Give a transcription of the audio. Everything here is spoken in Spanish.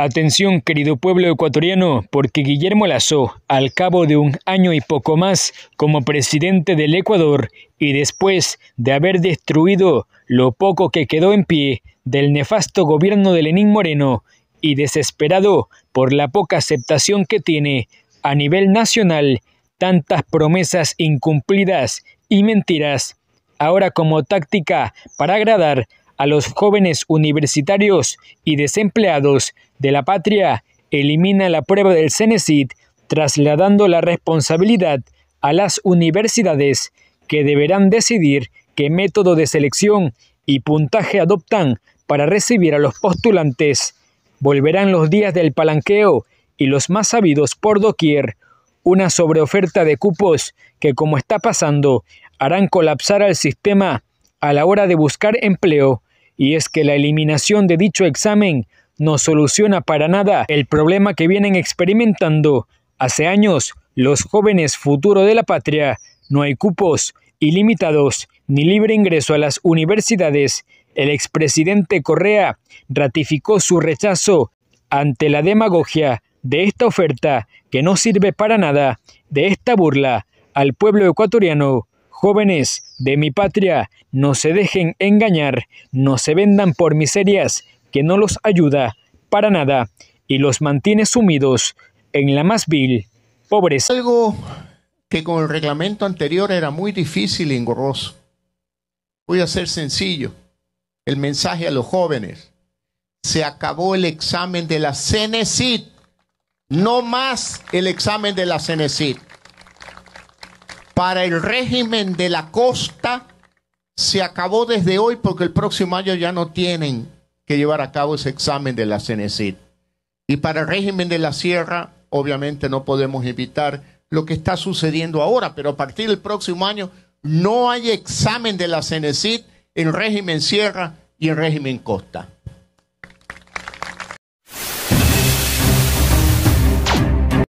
Atención, querido pueblo ecuatoriano, porque Guillermo Lazo, al cabo de un año y poco más como presidente del Ecuador y después de haber destruido lo poco que quedó en pie del nefasto gobierno de Lenín Moreno y desesperado por la poca aceptación que tiene a nivel nacional tantas promesas incumplidas y mentiras, ahora como táctica para agradar a los jóvenes universitarios y desempleados de la patria, elimina la prueba del CENESID, trasladando la responsabilidad a las universidades que deberán decidir qué método de selección y puntaje adoptan para recibir a los postulantes. Volverán los días del palanqueo y los más sabidos por doquier, una sobreoferta de cupos que, como está pasando, harán colapsar al sistema a la hora de buscar empleo y es que la eliminación de dicho examen no soluciona para nada el problema que vienen experimentando hace años los jóvenes futuro de la patria. No hay cupos ilimitados ni libre ingreso a las universidades. El expresidente Correa ratificó su rechazo ante la demagogia de esta oferta que no sirve para nada, de esta burla al pueblo ecuatoriano Jóvenes de mi patria, no se dejen engañar, no se vendan por miserias que no los ayuda para nada y los mantiene sumidos en la más vil pobreza. Algo que con el reglamento anterior era muy difícil y engorroso. Voy a ser sencillo. El mensaje a los jóvenes. Se acabó el examen de la Cenecit, No más el examen de la Cenecit para el régimen de la costa se acabó desde hoy porque el próximo año ya no tienen que llevar a cabo ese examen de la Cenecid Y para el régimen de la sierra, obviamente no podemos evitar lo que está sucediendo ahora, pero a partir del próximo año no hay examen de la Cenecid en régimen sierra y en régimen costa.